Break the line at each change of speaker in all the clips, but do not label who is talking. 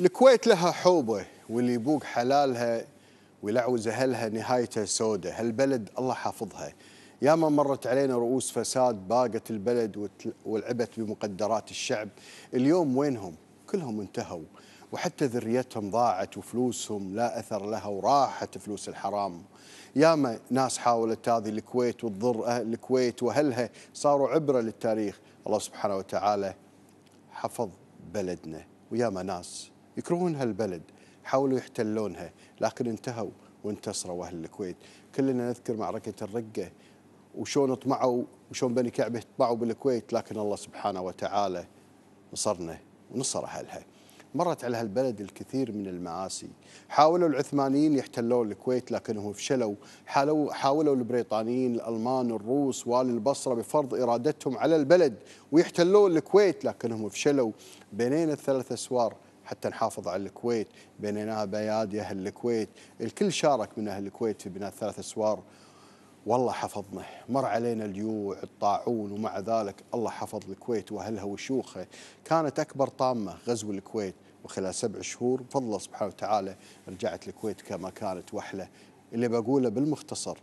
الكويت لها حوبة واللي يبوق حلالها ويلعوز أهلها نهايته سودة هالبلد الله حافظها ياما مرت علينا رؤوس فساد باقت البلد ولعبت بمقدرات الشعب اليوم وينهم كلهم انتهوا وحتى ذريتهم ضاعت وفلوسهم لا أثر لها وراحت فلوس الحرام ياما ناس حاولت تاذي الكويت وتضر أه، الكويت وأهلها صاروا عبرة للتاريخ الله سبحانه وتعالى حفظ بلدنا وياما ناس يكرهون هالبلد حاولوا يحتلونها لكن انتهوا وانتصروا أهل الكويت كلنا نذكر معركة الرقة وشون طمعوا وشون بني كعبه طمعوا بالكويت لكن الله سبحانه وتعالى نصرنا ونصر أهلها مرت على هالبلد الكثير من المآسي حاولوا العثمانيين يحتلون الكويت لكنهم فشلوا حاولوا, حاولوا البريطانيين الألمان الروس والي البصرة بفرض إرادتهم على البلد ويحتلون الكويت لكنهم فشلوا بينين الثلاث أسوار حتى نحافظ على الكويت بنيناها بيادي أهل الكويت الكل شارك من أهل الكويت في بناء ثلاث أسوار والله حفظنا مر علينا الجوع الطاعون ومع ذلك الله حفظ الكويت وأهلها وشيوخها كانت أكبر طامة غزو الكويت وخلال سبع شهور بفضل الله سبحانه وتعالى رجعت الكويت كما كانت وحلة اللي بقوله بالمختصر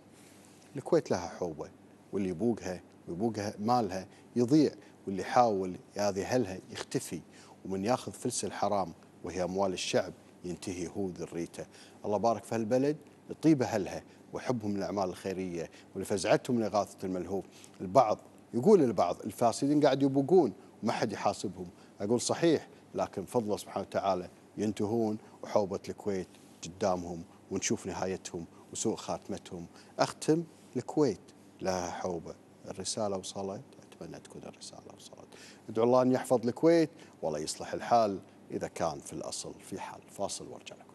الكويت لها حوبة واللي يبوقها ويبوقها مالها يضيع واللي يحاول ياذي أهلها يختفي ومن ياخذ فلس الحرام وهي أموال الشعب ينتهي هو ذريته الله بارك في هالبلد يطيب أهلها وحبهم للأعمال الخيرية ولفزعتهم لإغاثة الملهوف البعض يقول البعض الفاسدين قاعد يبقون وما حد يحاسبهم أقول صحيح لكن الله سبحانه وتعالى ينتهون وحوبة الكويت قدامهم ونشوف نهايتهم وسوء خاتمتهم أختم الكويت لها حوبة الرسالة وصلت أتمنى تكون الرسالة وصلت أدعو الله أن يحفظ الكويت ولا يصلح الحال إذا كان في الأصل في حال فاصل وارجع لكم